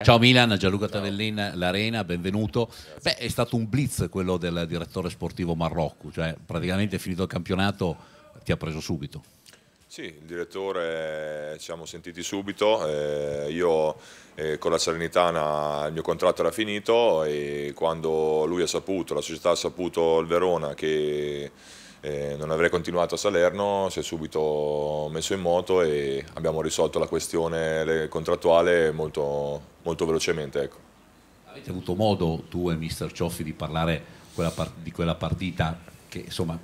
Ciao Milan, Gianluca Tavellin, l'Arena, benvenuto. Beh, è stato un blitz quello del direttore sportivo Marrocco, cioè praticamente finito il campionato ti ha preso subito. Sì, il direttore ci siamo sentiti subito, eh, io eh, con la Salernitana il mio contratto era finito e quando lui ha saputo, la società ha saputo il Verona che eh, non avrei continuato a Salerno, si è subito messo in moto e abbiamo risolto la questione contrattuale molto, molto velocemente. Ecco. Avete avuto modo tu e mister Cioffi di parlare quella di quella partita che insomma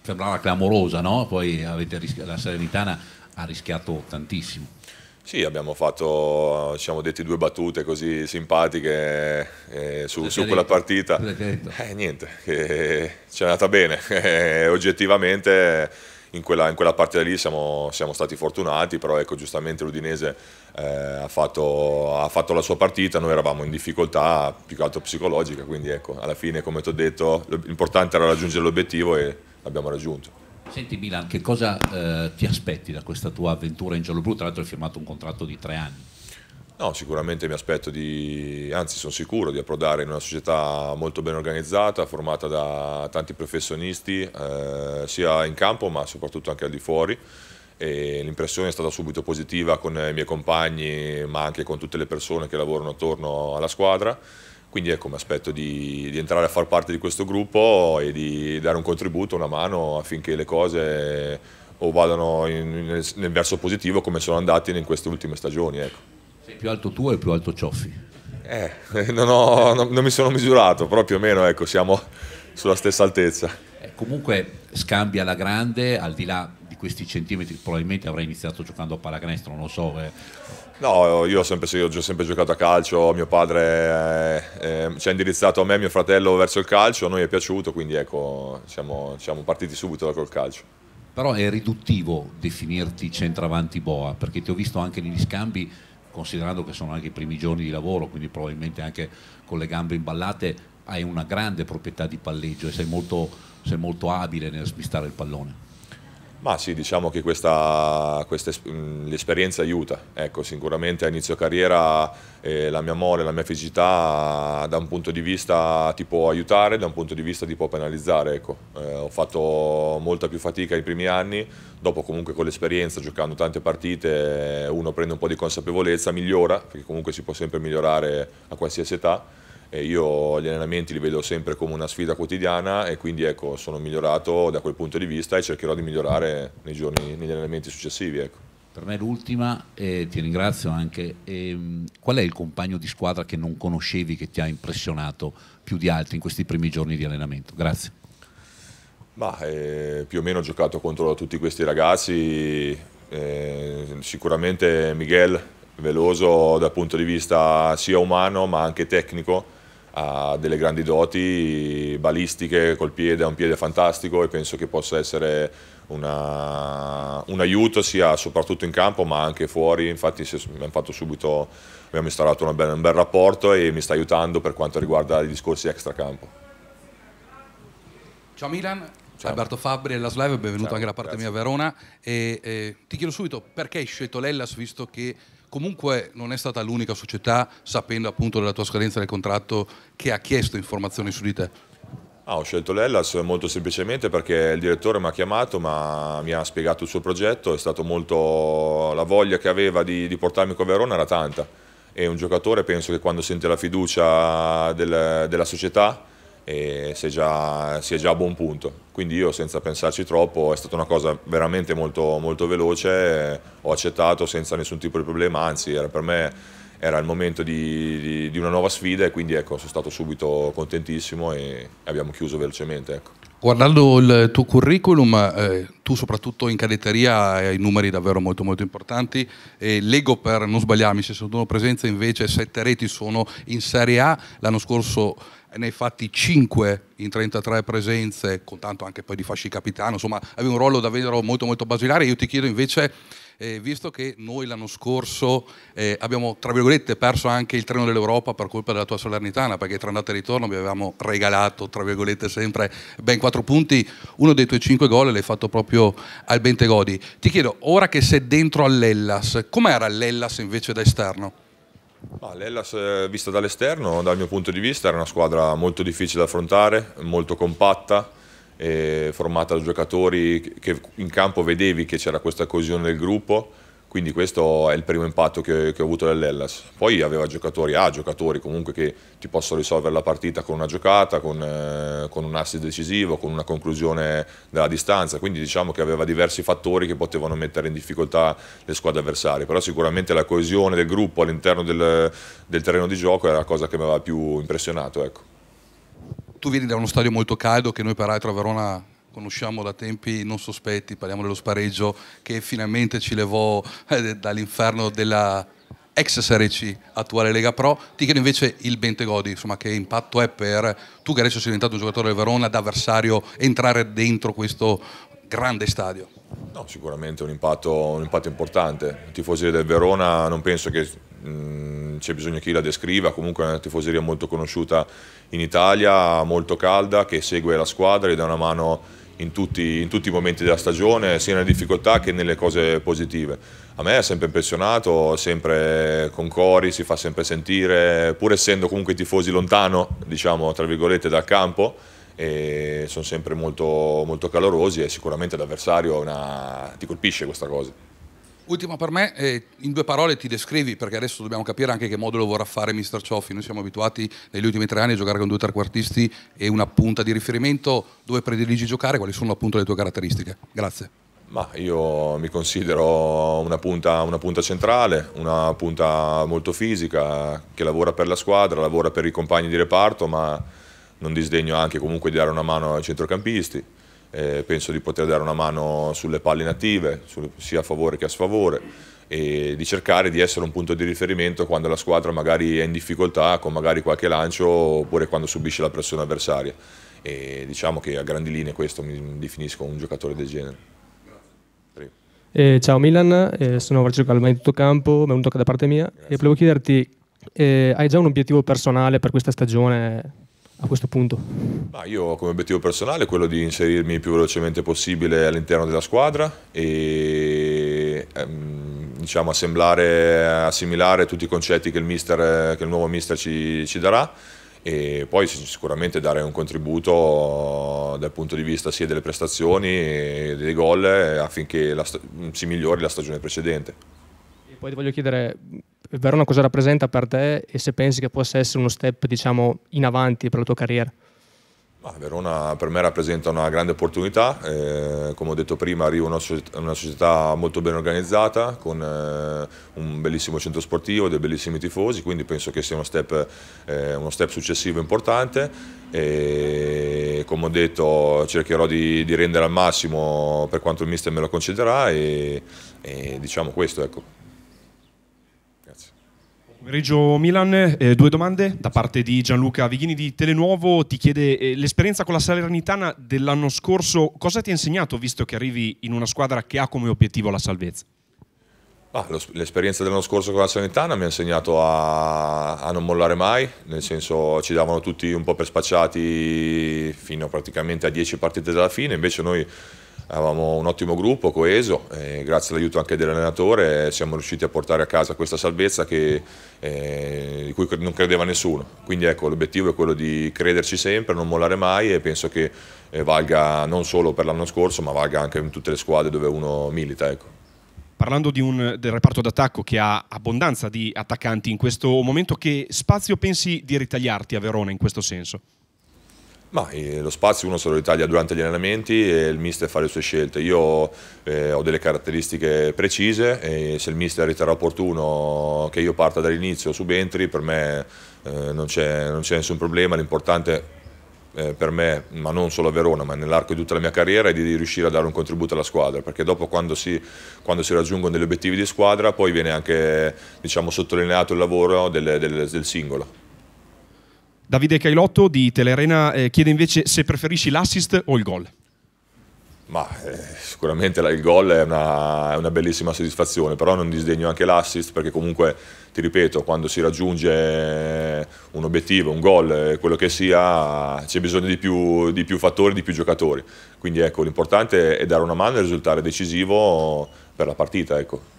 sembrava clamorosa, no? poi avete la Salernitana ha rischiato tantissimo. Sì, abbiamo fatto, ci detti due battute così simpatiche eh, su, su quella partita. Eh, niente, eh, ci è andata bene. Eh, oggettivamente in quella, in quella, partita lì siamo, siamo, stati fortunati, però ecco, giustamente l'Udinese eh, ha fatto, ha, fatto, la sua partita, noi eravamo in difficoltà più che altro psicologica, quindi ecco, alla fine come ti ho detto l'importante era raggiungere l'obiettivo e l'abbiamo raggiunto. Senti Milan, che cosa eh, ti aspetti da questa tua avventura in giallo blu? Tra l'altro hai firmato un contratto di tre anni. No, sicuramente mi aspetto di, anzi sono sicuro di approdare in una società molto ben organizzata, formata da tanti professionisti, eh, sia in campo ma soprattutto anche al di fuori. L'impressione è stata subito positiva con i miei compagni ma anche con tutte le persone che lavorano attorno alla squadra. Quindi ecco, mi aspetto di, di, entrare a far parte di questo gruppo e di dare un contributo, una mano affinché le cose o vadano in, nel, nel, verso positivo come sono andate in queste ultime stagioni. Ecco. Sei più alto tu e più alto Cioffi? Eh, non, ho, non, non, mi sono misurato, però più o meno ecco, siamo sulla stessa altezza. Eh, comunque scambia la grande, al di là questi centimetri probabilmente avrei iniziato giocando a pallacanestro, non lo so. Eh. No, io ho sempre, io ho sempre giocato a calcio, mio padre eh, ehm, ci ha indirizzato a me e mio fratello verso il calcio, a noi è piaciuto, quindi ecco, siamo, siamo partiti subito da col calcio. Però è riduttivo definirti centravanti boa, perché ti ho visto anche negli scambi considerando che sono anche i primi giorni di lavoro, quindi probabilmente anche con le gambe imballate, hai una grande proprietà di palleggio e sei molto, sei molto abile nel smistare il pallone. Ma sì, diciamo che questa, questa, mm, l'esperienza aiuta, ecco, sicuramente a inizio carriera eh, la mia mole, la mia fisicità da un punto di vista ti può aiutare, da un punto di vista ti può penalizzare. Ecco. Eh, ho fatto molta più fatica i primi anni, dopo comunque con l'esperienza, giocando tante partite, uno prende un po' di consapevolezza, migliora, perché comunque si può sempre migliorare a qualsiasi età e io gli allenamenti li vedo sempre come una sfida quotidiana e quindi ecco, sono migliorato da quel punto di vista e cercherò di migliorare nei giorni, negli allenamenti successivi. Ecco. Per me l'ultima, eh, ti ringrazio anche, eh, qual è il compagno di squadra che non conoscevi, che ti ha impressionato più di altri in questi primi giorni di allenamento? Grazie. Ma, eh, più o meno ho giocato contro tutti questi ragazzi, eh, sicuramente Miguel, veloso dal punto di vista sia umano ma anche tecnico, ha delle grandi doti balistiche col piede, ha un piede fantastico e penso che possa essere una, un aiuto sia soprattutto in campo ma anche fuori, infatti abbiamo, subito, abbiamo instaurato un bel, un bel rapporto e mi sta aiutando per quanto riguarda i discorsi extracampo. Ciao Milan, Ciao. Alberto Fabbri, Las Live, benvenuto Ciao, anche da parte grazie. mia a Verona. E, eh, ti chiedo subito perché hai scelto Lellas visto che comunque non è stata l'unica società, sapendo appunto della tua scadenza del contratto, che ha chiesto informazioni su di te. Ah, ho scelto l'Ellas molto semplicemente perché il direttore mi ha chiamato, ma mi ha spiegato il suo progetto, è stato molto... la voglia che aveva di, di portarmi con Verona era tanta e un giocatore penso che quando sente la fiducia del, della società eh, sia, già, sia già a buon punto. Quindi io senza pensarci troppo, è stata una cosa veramente molto, molto veloce, ho accettato senza nessun tipo di problema, anzi era per me era il momento di, di, di, una nuova sfida e quindi ecco, sono stato subito contentissimo e abbiamo chiuso velocemente. Ecco. Guardando il tuo curriculum, eh, tu soprattutto in cadetteria hai numeri davvero molto molto importanti, eh, leggo per non sbagliarmi, se sono presenza invece, sette reti sono in Serie A, l'anno scorso ne hai fatti 5 in 33 presenze, con tanto anche poi di fasci capitano, insomma avevi un ruolo davvero molto molto basilare, io ti chiedo invece, eh, visto che noi l'anno scorso eh, abbiamo, tra virgolette, perso anche il treno dell'Europa per colpa della tua Salernitana, perché tra andata e ritorno vi avevamo regalato, tra virgolette, sempre ben 4 punti, uno dei tuoi 5 gol l'hai fatto proprio al Bentegodi. Ti chiedo, ora che sei dentro all'Ellas, com'era l'Ellas invece da esterno? L'Ellas, vista dall'esterno, dal mio punto di vista, era una squadra molto difficile da affrontare, molto compatta, eh, formata da giocatori che in campo vedevi che c'era questa coesione del gruppo quindi questo è il primo impatto che, che ho avuto dell'Ellas. Poi aveva giocatori, ha ah, giocatori comunque che ti possono risolvere la partita con una giocata, con, eh, con un assist decisivo, con una conclusione dalla distanza. Quindi diciamo che aveva diversi fattori che potevano mettere in difficoltà le squadre avversarie. Però sicuramente la coesione del gruppo all'interno del, del, terreno di gioco era la cosa che mi aveva più impressionato. Ecco. Tu vieni da uno stadio molto caldo che noi peraltro a Verona conosciamo da tempi non sospetti, parliamo dello spareggio che finalmente ci levò eh, dall'inferno della ex Serie C, attuale Lega Pro. Ti chiedo invece il Bentegodi, insomma, che impatto è per tu che adesso sei diventato un giocatore del Verona, da avversario, entrare dentro questo grande stadio? No, sicuramente un impatto, un impatto importante. I tifosi del Verona non penso che mm, c'è bisogno che la descriva, comunque è una tifoseria molto conosciuta in Italia, molto calda, che segue la squadra e dà una mano in tutti, in tutti, i momenti della stagione, sia nelle difficoltà che nelle cose positive. A me ha sempre impressionato, sempre con Cori, si fa sempre sentire, pur essendo comunque tifosi lontano, diciamo, tra virgolette, dal campo, sono sempre molto, molto calorosi e sicuramente l'avversario ti colpisce questa cosa. Ultima per me, eh, in due parole ti descrivi, perché adesso dobbiamo capire anche che modulo vorrà fare Mr. Cioffi. Noi siamo abituati negli ultimi tre anni a giocare con due trequartisti e una punta di riferimento. Dove prediligi giocare? Quali sono appunto le tue caratteristiche? Grazie. Ma io mi considero una punta, una punta, centrale, una punta molto fisica, che lavora per la squadra, lavora per i compagni di reparto, ma non disdegno anche comunque di dare una mano ai centrocampisti eh, penso di poter dare una mano sulle palle native, sia a favore che a sfavore, e di cercare di essere un punto di riferimento quando la squadra magari è in difficoltà con magari qualche lancio oppure quando subisce la pressione avversaria. E diciamo che a grandi linee questo mi definisco un giocatore del genere. Eh, ciao Milan, eh, sono Virgilio Calmani di tutto campo, benvenuto anche da parte mia Grazie. e volevo chiederti, eh, hai già un obiettivo personale per questa stagione a questo punto? Ma io come obiettivo personale quello di inserirmi il più velocemente possibile all'interno della squadra e ehm, diciamo, assemblare, assimilare tutti i concetti che il, mister, che il nuovo mister ci, ci darà e poi sicuramente dare un contributo dal punto di vista sia delle prestazioni e dei gol affinché si migliori la stagione precedente. E poi ti voglio chiedere, Verona cosa rappresenta per te e se pensi che possa essere uno step diciamo, in avanti per la tua carriera? Verona per me rappresenta una grande opportunità, eh, come ho detto prima arrivo in una, società molto ben organizzata, con eh, un bellissimo centro sportivo, dei bellissimi tifosi, quindi penso che sia uno step, eh, uno step successivo importante e come ho detto cercherò di, di, rendere al massimo per quanto il mister me lo concederà e, e diciamo questo. Ecco ragazzi. Pomeriggio Milan, eh, due domande da parte di Gianluca Vighini di Telenuovo. Ti chiede eh, l'esperienza con la Salernitana dell'anno scorso, cosa ti ha insegnato visto che arrivi in una squadra che ha come obiettivo la salvezza? Ah, l'esperienza dell'anno scorso con la Salernitana mi ha insegnato a, a, non mollare mai, nel senso ci davano tutti un po' per spacciati fino praticamente a 10 partite dalla fine, invece noi Avevamo un ottimo gruppo, coeso, e grazie all'aiuto anche dell'allenatore siamo riusciti a portare a casa questa salvezza che, eh, di cui non credeva nessuno. Quindi ecco, l'obiettivo è quello di crederci sempre, non mollare mai e penso che eh, valga non solo per l'anno scorso ma valga anche in tutte le squadre dove uno milita. Ecco parlando un, del reparto d'attacco che ha abbondanza di attaccanti in questo momento, che spazio pensi di ritagliarti a Verona in questo senso? Ma eh, lo spazio uno se lo ritalia durante gli allenamenti e il mister fa le sue scelte. Io eh, ho delle caratteristiche precise e se il mister riterrà opportuno che io parta dall'inizio o subentri, per me eh, non c'è nessun problema, l'importante eh, per me, ma non solo a Verona, ma nell'arco di tutta la mia carriera, è di riuscire a dare un contributo alla squadra, perché dopo quando si, quando si raggiungono degli obiettivi di squadra poi viene anche diciamo, sottolineato il lavoro del, del, del singolo. Davide Cailotto di Telerena eh, chiede invece se preferisci l'assist o il gol. Ma, eh, sicuramente il gol è una, è una, bellissima soddisfazione, però non disdegno anche l'assist perché comunque, ti ripeto, quando si raggiunge eh, un obiettivo, un gol, eh, quello che sia, c'è bisogno di più, di più, fattori, di più giocatori. Quindi ecco, l'importante è dare una mano e risultare decisivo per la partita. Ecco.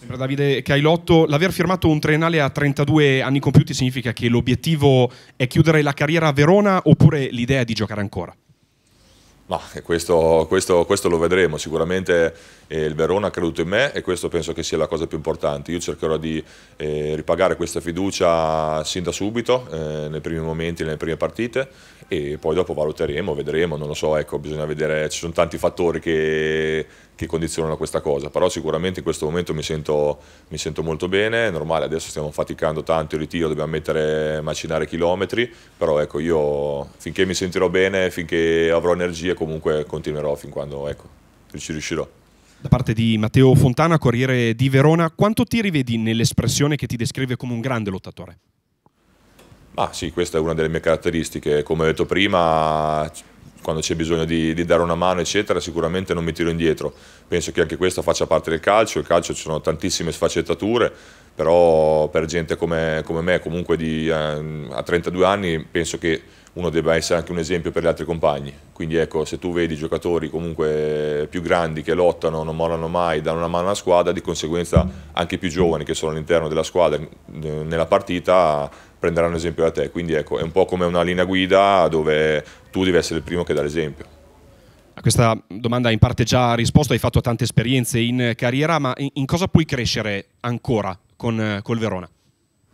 Sembra Davide Cailotto, l'aver firmato un triennale a 32 anni compiuti significa che l'obiettivo è chiudere la carriera a Verona oppure l'idea di giocare ancora? No, eh, questo, questo, questo, lo vedremo, sicuramente eh, il Verona ha creduto in me e questo penso che sia la cosa più importante, io cercherò di eh, ripagare questa fiducia sin da subito, eh, nei primi momenti, nelle prime partite e poi dopo valuteremo, vedremo, non lo so, ecco, bisogna vedere, ci sono tanti fattori che che condizionano questa cosa, però sicuramente in questo momento mi sento, mi sento molto bene, è normale, adesso stiamo faticando tanto il ritiro, dobbiamo mettere, macinare chilometri, però ecco io finché mi sentirò bene, finché avrò energie comunque continuerò fin quando ecco, ci riuscirò. Da parte di Matteo Fontana, Corriere di Verona, quanto ti rivedi nell'espressione che ti descrive come un grande lottatore? Ah, sì, questa è una delle mie caratteristiche, come ho detto prima quando c'è bisogno di, di, dare una mano, eccetera, sicuramente non mi tiro indietro. Penso che anche questo faccia parte del calcio, il calcio ci sono tantissime sfaccettature, però per gente come, come me, comunque di, eh, a 32 anni, penso che uno debba essere anche un esempio per gli altri compagni. Quindi ecco, se tu vedi giocatori comunque più grandi che lottano, non mollano mai, danno una mano alla squadra, di conseguenza anche i più giovani che sono all'interno della squadra nella partita prenderanno esempio da te. Quindi ecco, è un po' come una linea guida dove tu devi essere il primo che dà l'esempio. A questa domanda in parte già risposto, hai fatto tante esperienze in carriera, ma in, cosa puoi crescere ancora con, col Verona?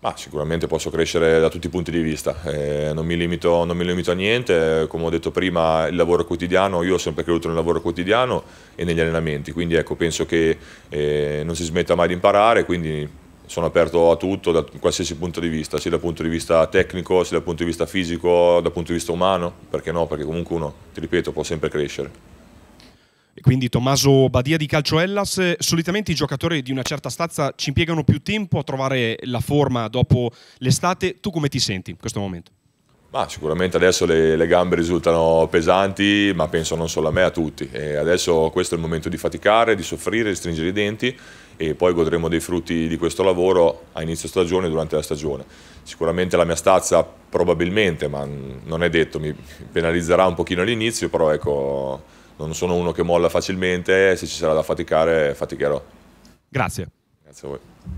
Ah, sicuramente posso crescere da tutti i punti di vista, eh, non, mi limito, non, mi limito, a niente, come ho detto prima il lavoro quotidiano, io ho sempre creduto nel lavoro quotidiano e negli allenamenti, quindi ecco, penso che eh, non si smetta mai di imparare, quindi sono aperto a tutto, da qualsiasi punto di vista, sia dal punto di vista tecnico, sia dal punto di vista fisico, dal punto di vista umano, perché no? Perché comunque uno, ti ripeto, può sempre crescere. E quindi Tommaso Badia di Calcio Hellas, eh, solitamente i giocatori di una certa stazza ci impiegano più tempo a trovare la forma dopo l'estate, tu come ti senti in questo momento? Ma sicuramente adesso le, le, gambe risultano pesanti, ma penso non solo a me, a tutti. E adesso questo è il momento di faticare, di soffrire, di stringere i denti e poi godremo dei frutti di questo lavoro a inizio stagione e durante la stagione. Sicuramente la mia stazza probabilmente, ma non è detto, mi penalizzerà un pochino all'inizio, però ecco, non sono uno che molla facilmente, se ci sarà da faticare faticherò. Grazie. Grazie a voi.